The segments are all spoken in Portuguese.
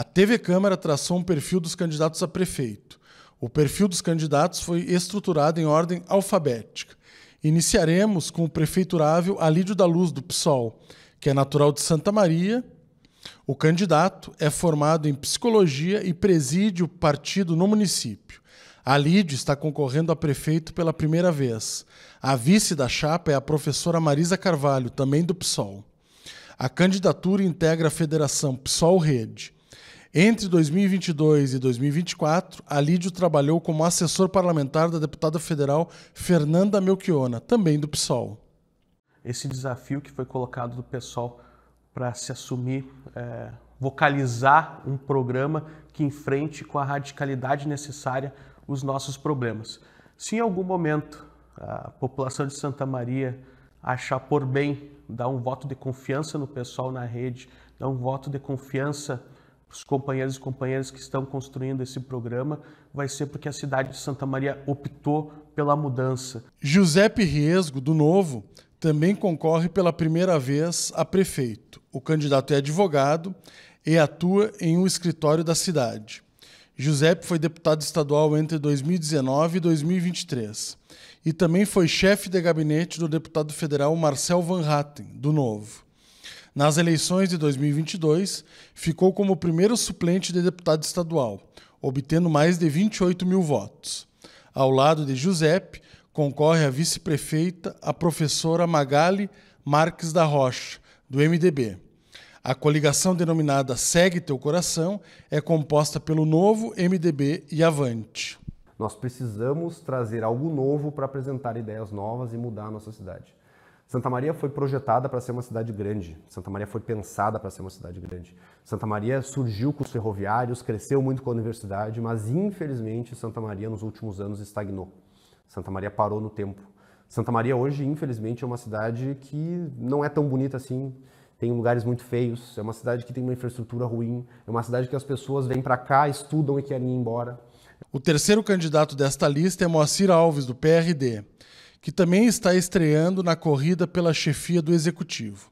A TV Câmara traçou um perfil dos candidatos a prefeito. O perfil dos candidatos foi estruturado em ordem alfabética. Iniciaremos com o prefeiturável Alídio da Luz, do PSOL, que é natural de Santa Maria. O candidato é formado em psicologia e preside o partido no município. Alídio está concorrendo a prefeito pela primeira vez. A vice da chapa é a professora Marisa Carvalho, também do PSOL. A candidatura integra a Federação PSOL Rede. Entre 2022 e 2024, Alídio trabalhou como assessor parlamentar da deputada federal Fernanda Melchiona, também do PSOL. Esse desafio que foi colocado do PSOL para se assumir, é, vocalizar um programa que enfrente com a radicalidade necessária os nossos problemas. Se em algum momento a população de Santa Maria achar por bem dar um voto de confiança no PSOL na rede, dar um voto de confiança os companheiros e companheiras que estão construindo esse programa, vai ser porque a cidade de Santa Maria optou pela mudança. Giuseppe Riesgo, do Novo, também concorre pela primeira vez a prefeito. O candidato é advogado e atua em um escritório da cidade. Giuseppe foi deputado estadual entre 2019 e 2023 e também foi chefe de gabinete do deputado federal Marcel Van Hatten, do Novo. Nas eleições de 2022, ficou como primeiro suplente de deputado estadual, obtendo mais de 28 mil votos. Ao lado de Giuseppe, concorre a vice-prefeita, a professora Magali Marques da Rocha, do MDB. A coligação denominada Segue Teu Coração é composta pelo Novo, MDB e Avante. Nós precisamos trazer algo novo para apresentar ideias novas e mudar a nossa cidade. Santa Maria foi projetada para ser uma cidade grande. Santa Maria foi pensada para ser uma cidade grande. Santa Maria surgiu com os ferroviários, cresceu muito com a universidade, mas infelizmente Santa Maria nos últimos anos estagnou. Santa Maria parou no tempo. Santa Maria hoje, infelizmente, é uma cidade que não é tão bonita assim. Tem lugares muito feios, é uma cidade que tem uma infraestrutura ruim, é uma cidade que as pessoas vêm para cá, estudam e querem ir embora. O terceiro candidato desta lista é Moacir Alves, do PRD que também está estreando na corrida pela chefia do Executivo.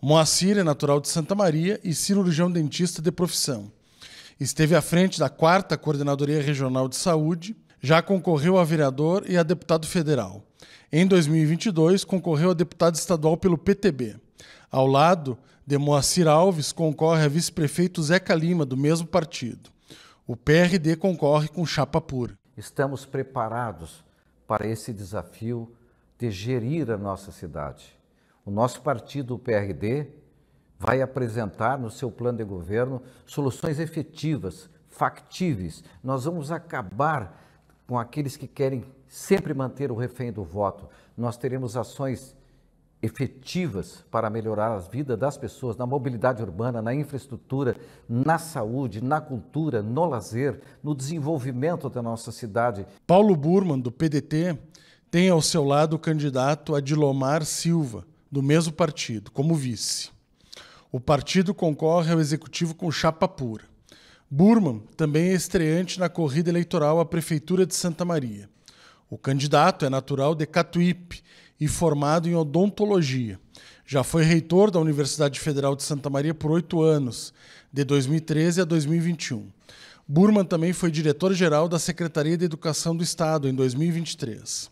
Moacir é natural de Santa Maria e cirurgião dentista de profissão. Esteve à frente da 4 Coordenadoria Regional de Saúde, já concorreu a vereador e a deputado federal. Em 2022, concorreu a deputado estadual pelo PTB. Ao lado de Moacir Alves, concorre a vice-prefeito Zeca Lima, do mesmo partido. O PRD concorre com chapa pura. Estamos preparados para esse desafio de gerir a nossa cidade. O nosso partido, o PRD, vai apresentar no seu plano de governo soluções efetivas, factíveis. Nós vamos acabar com aqueles que querem sempre manter o refém do voto. Nós teremos ações efetivas para melhorar a vida das pessoas na mobilidade urbana, na infraestrutura, na saúde, na cultura, no lazer, no desenvolvimento da nossa cidade. Paulo Burman, do PDT, tem ao seu lado o candidato Adilomar Silva, do mesmo partido, como vice. O partido concorre ao executivo com chapa pura. Burman também é estreante na corrida eleitoral à Prefeitura de Santa Maria. O candidato é natural de Catuípe e formado em odontologia. Já foi reitor da Universidade Federal de Santa Maria por oito anos, de 2013 a 2021. Burman também foi diretor-geral da Secretaria de Educação do Estado em 2023.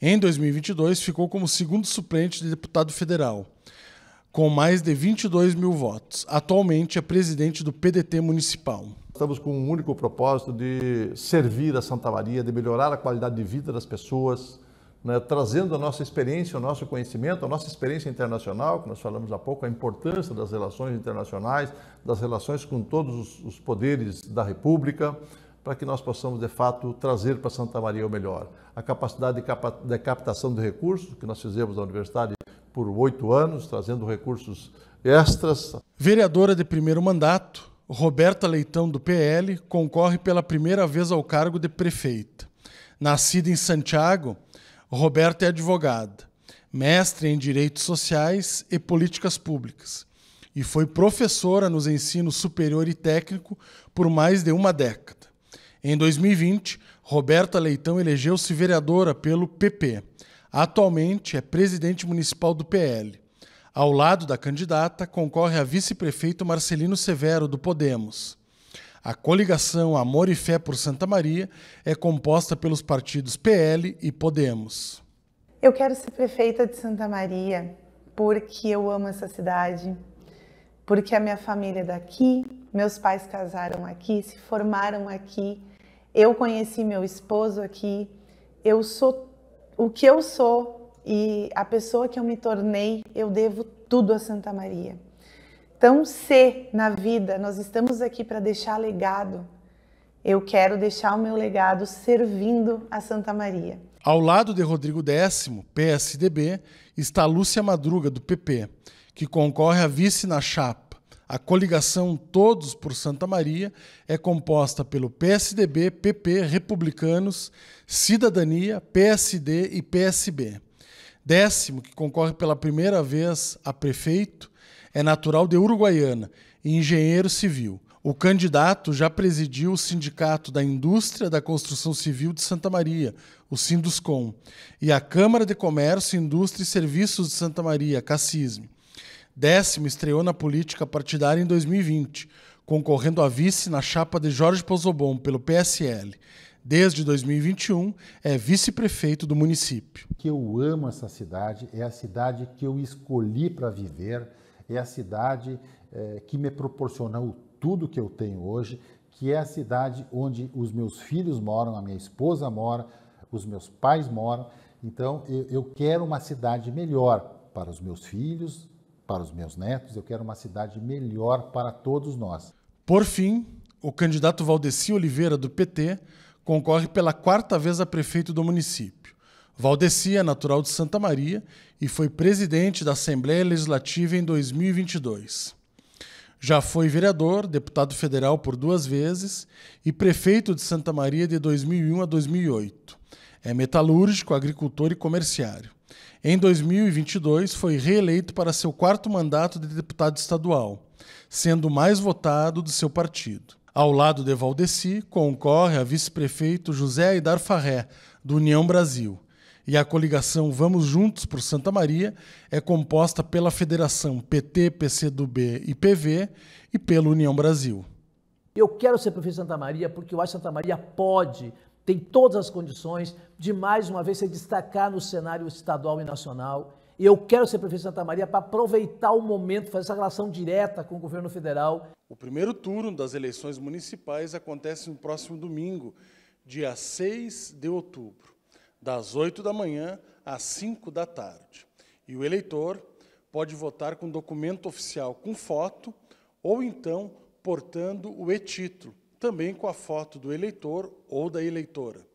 Em 2022, ficou como segundo suplente de deputado federal, com mais de 22 mil votos. Atualmente é presidente do PDT municipal. Estamos com um único propósito de servir a Santa Maria, de melhorar a qualidade de vida das pessoas, né, trazendo a nossa experiência, o nosso conhecimento, a nossa experiência internacional, que nós falamos há pouco, a importância das relações internacionais, das relações com todos os, os poderes da República, para que nós possamos, de fato, trazer para Santa Maria o melhor. A capacidade de, capa de captação de recursos, que nós fizemos na universidade por oito anos, trazendo recursos extras. Vereadora de primeiro mandato, Roberta Leitão, do PL, concorre pela primeira vez ao cargo de prefeita. Nascida em Santiago, Roberta é advogada, mestre em Direitos Sociais e Políticas Públicas, e foi professora nos ensinos superior e técnico por mais de uma década. Em 2020, Roberta Leitão elegeu-se vereadora pelo PP. Atualmente é presidente municipal do PL. Ao lado da candidata, concorre a vice-prefeito Marcelino Severo, do Podemos. A coligação Amor e Fé por Santa Maria é composta pelos partidos PL e Podemos. Eu quero ser prefeita de Santa Maria porque eu amo essa cidade, porque a minha família é daqui, meus pais casaram aqui, se formaram aqui, eu conheci meu esposo aqui, eu sou o que eu sou e a pessoa que eu me tornei, eu devo tudo a Santa Maria. Então, se na vida nós estamos aqui para deixar legado, eu quero deixar o meu legado servindo a Santa Maria. Ao lado de Rodrigo Décimo, PSDB, está Lúcia Madruga, do PP, que concorre a vice na chapa. A coligação Todos por Santa Maria é composta pelo PSDB, PP, Republicanos, Cidadania, PSD e PSB. Décimo, que concorre pela primeira vez a prefeito, é natural de Uruguaiana e engenheiro civil. O candidato já presidiu o Sindicato da Indústria da Construção Civil de Santa Maria, o Sinduscom, e a Câmara de Comércio, Indústria e Serviços de Santa Maria, Cacisme. Décimo estreou na política partidária em 2020, concorrendo a vice na chapa de Jorge Pozobon pelo PSL. Desde 2021, é vice-prefeito do município. Que eu amo essa cidade, é a cidade que eu escolhi para viver é a cidade é, que me proporcionou tudo que eu tenho hoje, que é a cidade onde os meus filhos moram, a minha esposa mora, os meus pais moram. Então, eu, eu quero uma cidade melhor para os meus filhos, para os meus netos, eu quero uma cidade melhor para todos nós. Por fim, o candidato Valdeci Oliveira, do PT, concorre pela quarta vez a prefeito do município. Valdeci é natural de Santa Maria e foi presidente da Assembleia Legislativa em 2022. Já foi vereador, deputado federal por duas vezes e prefeito de Santa Maria de 2001 a 2008. É metalúrgico, agricultor e comerciário. Em 2022, foi reeleito para seu quarto mandato de deputado estadual, sendo o mais votado do seu partido. Ao lado de Valdeci, concorre a vice-prefeito José Aidar Farré, do União Brasil, e a coligação Vamos Juntos por Santa Maria é composta pela federação PT, PCdoB e PV e pela União Brasil. Eu quero ser prefeito de Santa Maria porque eu acho que Santa Maria pode, tem todas as condições de mais uma vez se destacar no cenário estadual e nacional. E eu quero ser prefeito de Santa Maria para aproveitar o momento, fazer essa relação direta com o governo federal. O primeiro turno das eleições municipais acontece no próximo domingo, dia 6 de outubro das 8 da manhã às 5 da tarde. E o eleitor pode votar com documento oficial com foto ou então portando o e-título, também com a foto do eleitor ou da eleitora.